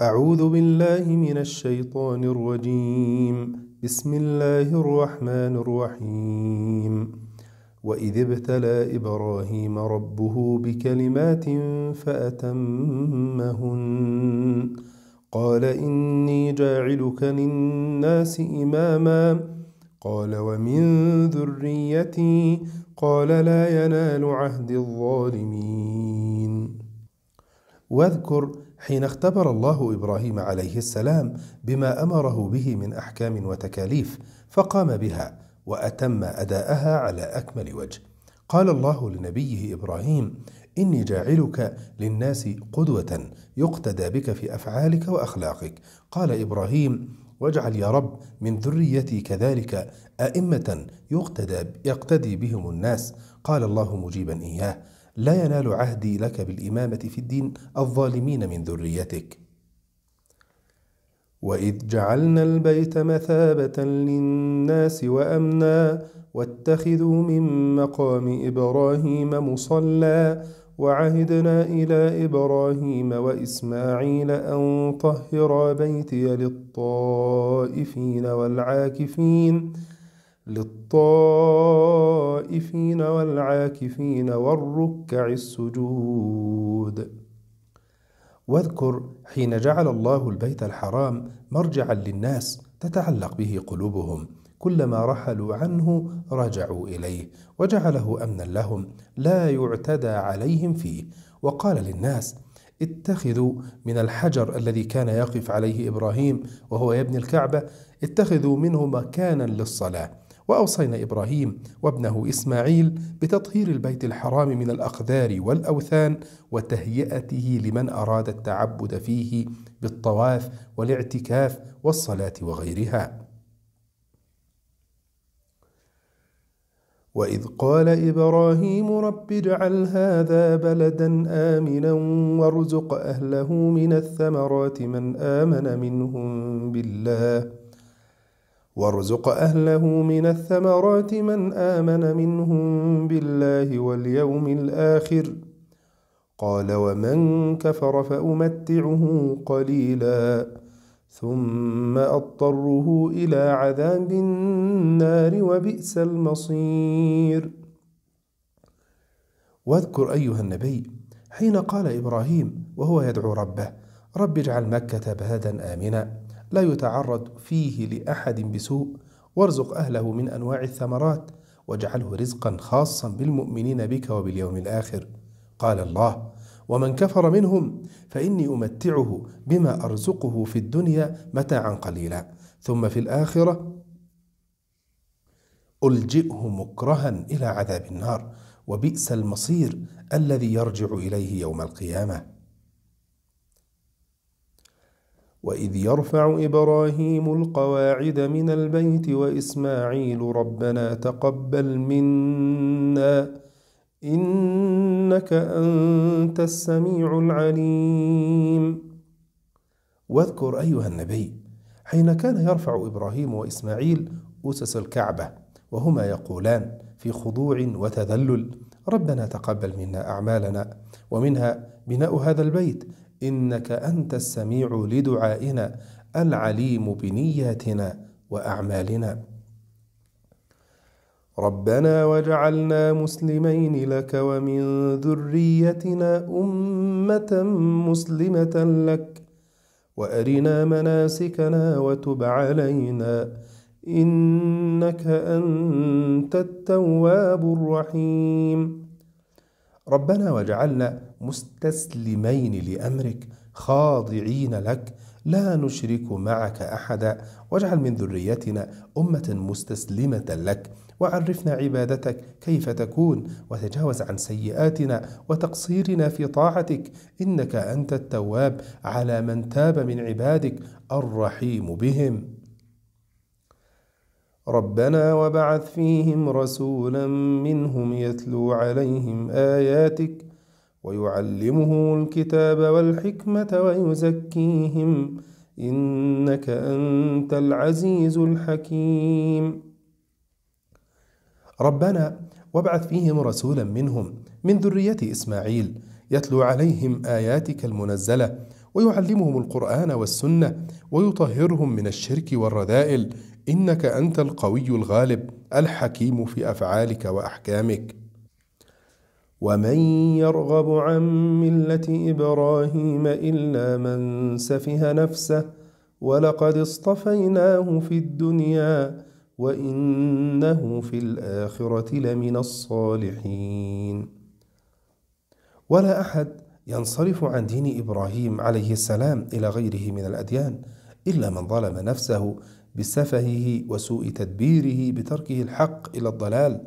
أعوذ بالله من الشيطان الرجيم بسم الله الرحمن الرحيم وإذ ابتلى إبراهيم ربه بكلمات فأتمهن قال إني جاعلك للناس إماما قال ومن ذريتي قال لا ينال عهد الظالمين واذكر حين اختبر الله ابراهيم عليه السلام بما امره به من احكام وتكاليف فقام بها واتم اداءها على اكمل وجه قال الله لنبيه ابراهيم اني جاعلك للناس قدوه يقتدى بك في افعالك واخلاقك قال ابراهيم واجعل يا رب من ذريتي كذلك ائمه يقتدى يقتدي بهم الناس قال الله مجيبا اياه لا ينال عهدي لك بالإمامة في الدين الظالمين من ذريتك وإذ جعلنا البيت مثابة للناس وأمنا واتخذوا من مقام إبراهيم مصلى وعهدنا إلى إبراهيم وإسماعيل أن طهر بيتي للطائفين والعاكفين للطائفين والعاكفين والركع السجود واذكر حين جعل الله البيت الحرام مرجعا للناس تتعلق به قلوبهم كلما رحلوا عنه رجعوا إليه وجعله أمنا لهم لا يعتدى عليهم فيه وقال للناس اتخذوا من الحجر الذي كان يقف عليه إبراهيم وهو يبني الكعبة اتخذوا منه مكانا للصلاة وأوصينا إبراهيم وابنه إسماعيل بتطهير البيت الحرام من الأقذار والأوثان وتهيئته لمن أراد التعبد فيه بالطواف والاعتكاف والصلاة وغيرها. واذ قال ابراهيم رب اجعل هذا بلدا امنا وارزق اهله من الثمرات من امن منهم بالله وارزق أهله من الثمرات من آمن منهم بالله واليوم الآخر قال ومن كفر فأمتعه قليلا ثم أضطره إلى عذاب النار وبئس المصير واذكر أيها النبي حين قال إبراهيم وهو يدعو ربه رب اجعل مكة بلدا آمنا لا يتعرض فيه لأحد بسوء وارزق أهله من أنواع الثمرات واجعله رزقا خاصا بالمؤمنين بك وباليوم الآخر قال الله ومن كفر منهم فإني أمتعه بما أرزقه في الدنيا متاعا قليلا ثم في الآخرة ألجئه مكرها إلى عذاب النار وبئس المصير الذي يرجع إليه يوم القيامة وإذ يرفع إبراهيم القواعد من البيت وإسماعيل ربنا تقبل منا إنك أنت السميع العليم واذكر أيها النبي حين كان يرفع إبراهيم وإسماعيل أسس الكعبة وهما يقولان في خضوع وتذلل ربنا تقبل منا أعمالنا ومنها بناء هذا البيت إنك أنت السميع لدعائنا العليم بنياتنا وأعمالنا ربنا وجعلنا مسلمين لك ومن ذريتنا أمة مسلمة لك وأرنا مناسكنا وتب علينا إنك أنت التواب الرحيم ربنا وجعلنا مستسلمين لأمرك خاضعين لك لا نشرك معك أحدا واجعل من ذريتنا أمة مستسلمة لك وعرفنا عبادتك كيف تكون وتجاوز عن سيئاتنا وتقصيرنا في طاعتك إنك أنت التواب على من تاب من عبادك الرحيم بهم ربنا وبعث فيهم رسولا منهم يتلو عليهم آياتك ويعلمهم الكتاب والحكمة ويزكيهم إنك أنت العزيز الحكيم ربنا وابعث فيهم رسولا منهم من ذرية إسماعيل يتلو عليهم آياتك المنزلة ويعلمهم القرآن والسنة ويطهرهم من الشرك والرذائل إنك أنت القوي الغالب الحكيم في أفعالك وأحكامك ومن يرغب عن ملة إبراهيم إلا من سفه نفسه ولقد اصطفيناه في الدنيا وإنه في الآخرة لمن الصالحين ولا أحد ينصرف عن دين إبراهيم عليه السلام إلى غيره من الأديان إلا من ظلم نفسه بسفهه وسوء تدبيره بتركه الحق إلى الضلال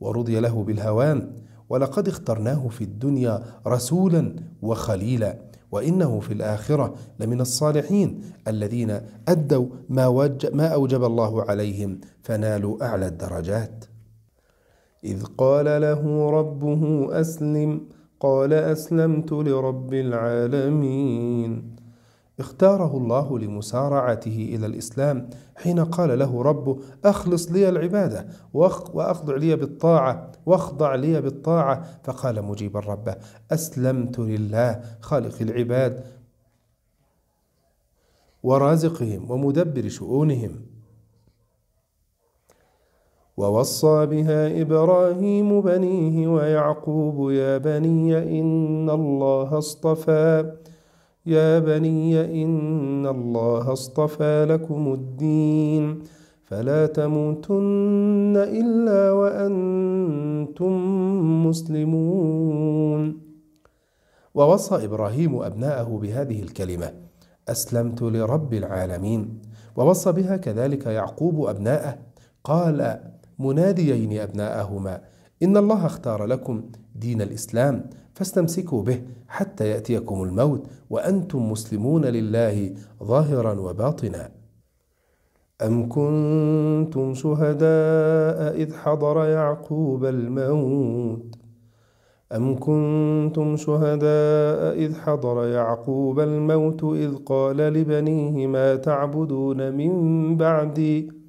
ورضي له بالهوان ولقد اخترناه في الدنيا رسولا وخليلا وإنه في الآخرة لمن الصالحين الذين أدوا ما, وج ما أوجب الله عليهم فنالوا أعلى الدرجات إذ قال له ربه أسلم قال أسلمت لرب العالمين اختاره الله لمسارعته إلى الإسلام حين قال له ربه أخلص لي العبادة وأخضع لي بالطاعة واخضع لي بالطاعة فقال مجيبا ربه أسلمت لله خالق العباد ورازقهم ومدبر شؤونهم ووصى بها إبراهيم بنيه ويعقوب يا بني إن الله اصطفى يا بني إن الله اصطفى لكم الدين فلا تموتن إلا وأنتم مسلمون ووصى إبراهيم أبناءه بهذه الكلمة أسلمت لرب العالمين ووصى بها كذلك يعقوب أبناءه قال مناديين أبناءهما إن الله اختار لكم دين الإسلام فاستمسكوا به حتى يأتيكم الموت وأنتم مسلمون لله ظاهرا وباطنا أم كنتم شهداء إذ حضر يعقوب الموت أم كنتم شهداء إذ حضر يعقوب الموت إذ قال لبنيه ما تعبدون من بعدي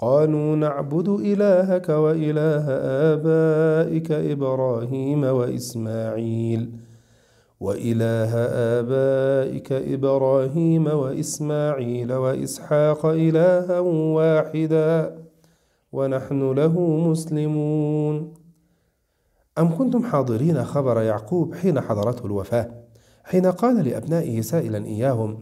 قالوا نعبد إلهك وإله آبائك إبراهيم وإسماعيل وإله آبائك إبراهيم وإسماعيل وإسحاق إلها واحدا ونحن له مسلمون أم كنتم حاضرين خبر يعقوب حين حضرته الوفاة حين قال لأبنائه سائلا إياهم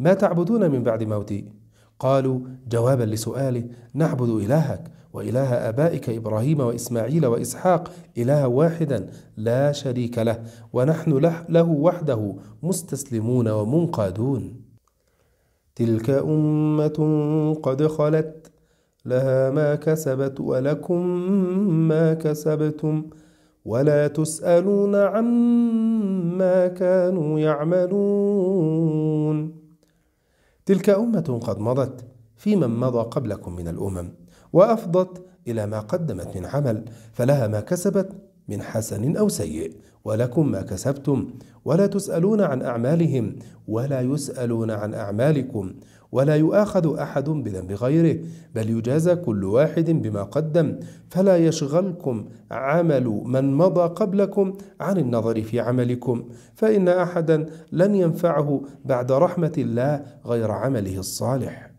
ما تعبدون من بعد موتي قالوا جوابا لسؤاله نعبد إلهك وإله آبائك إبراهيم وإسماعيل وإسحاق إلها واحدا لا شريك له ونحن له, له وحده مستسلمون ومنقادون تلك أمة قد خلت لها ما كسبت ولكم ما كسبتم ولا تسألون عما كانوا يعملون تلك أمة قد مضت في من مضى قبلكم من الأمم وأفضت إلى ما قدمت من عمل فلها ما كسبت من حسن أو سيء ولكم ما كسبتم ولا تسألون عن أعمالهم ولا يسألون عن أعمالكم ولا يؤاخذ أحد بذنب غيره بل يجازى كل واحد بما قدم فلا يشغلكم عمل من مضى قبلكم عن النظر في عملكم فإن أحدا لن ينفعه بعد رحمة الله غير عمله الصالح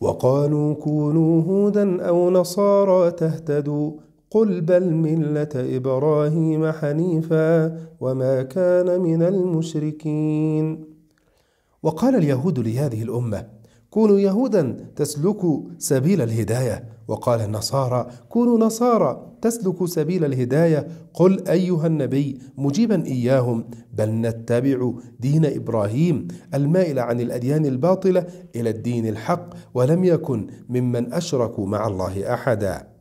وقالوا كونوا هودا أو نصارى تهتدوا قل بل ملة إبراهيم حنيفا وما كان من المشركين وقال اليهود لهذه الأمة كونوا يهودا تسلكوا سبيل الهداية وقال النصارى كونوا نصارى تسلكوا سبيل الهداية قل أيها النبي مجيبا إياهم بل نتبع دين إبراهيم المائل عن الأديان الباطلة إلى الدين الحق ولم يكن ممن أشركوا مع الله أحداً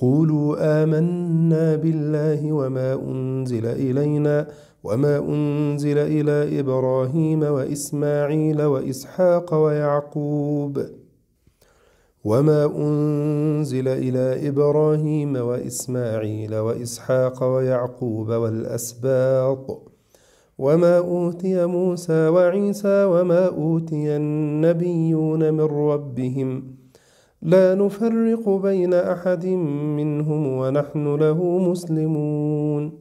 قولوا آمنا بالله وما أنزل إلينا وما أنزل إلى إبراهيم وإسماعيل وإسحاق ويعقوب وما أنزل إلى إبراهيم وإسماعيل وإسحاق ويعقوب والأسباط وما أوتي موسى وعيسى وما أوتي النبيون من ربهم ۖ لا نفرق بين أحد منهم ونحن له مسلمون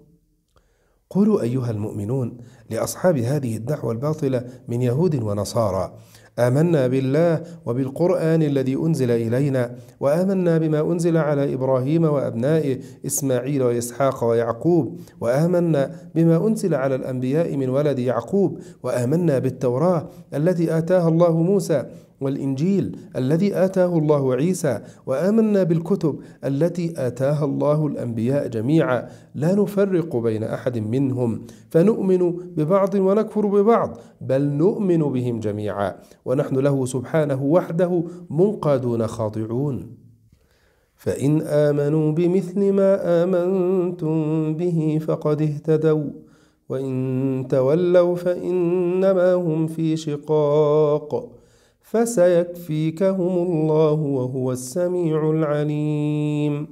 قولوا أيها المؤمنون لأصحاب هذه الدعوة الباطلة من يهود ونصارى آمنا بالله وبالقرآن الذي أنزل إلينا وآمنا بما أنزل على إبراهيم وأبنائه إسماعيل وإسحاق ويعقوب وآمنا بما أنزل على الأنبياء من ولد يعقوب وآمنا بالتوراة التي آتاها الله موسى والإنجيل الذي آتاه الله عيسى وآمنا بالكتب التي آتاها الله الأنبياء جميعا لا نفرق بين أحد منهم فنؤمن ببعض ونكفر ببعض بل نؤمن بهم جميعا ونحن له سبحانه وحده منقادون خاضعون فإن آمنوا بمثل ما آمنتم به فقد اهتدوا وإن تولوا فإنما هم في شقاق فسيكفيكهم الله وهو السميع العليم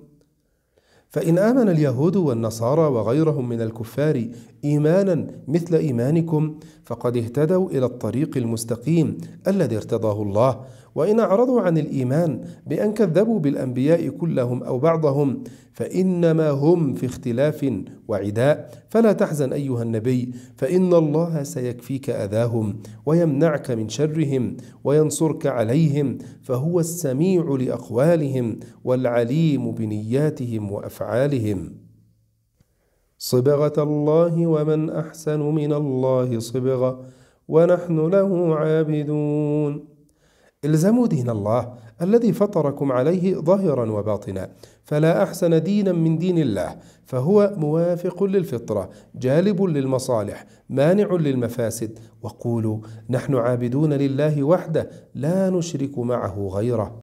فإن آمن اليهود والنصارى وغيرهم من الكفار إيمانا مثل إيمانكم فقد اهتدوا إلى الطريق المستقيم الذي ارتضاه الله وإن أعرضوا عن الإيمان بأن كذبوا بالأنبياء كلهم أو بعضهم فإنما هم في اختلاف وعداء فلا تحزن أيها النبي فإن الله سيكفيك أذاهم ويمنعك من شرهم وينصرك عليهم فهو السميع لأقوالهم والعليم بنياتهم وأفعالهم صبغة الله ومن أحسن من الله صبغة ونحن له عابدون الزموا دين الله الذي فطركم عليه ظاهرا وباطنا فلا أحسن دينا من دين الله فهو موافق للفطرة جالب للمصالح مانع للمفاسد وقولوا نحن عابدون لله وحده لا نشرك معه غيره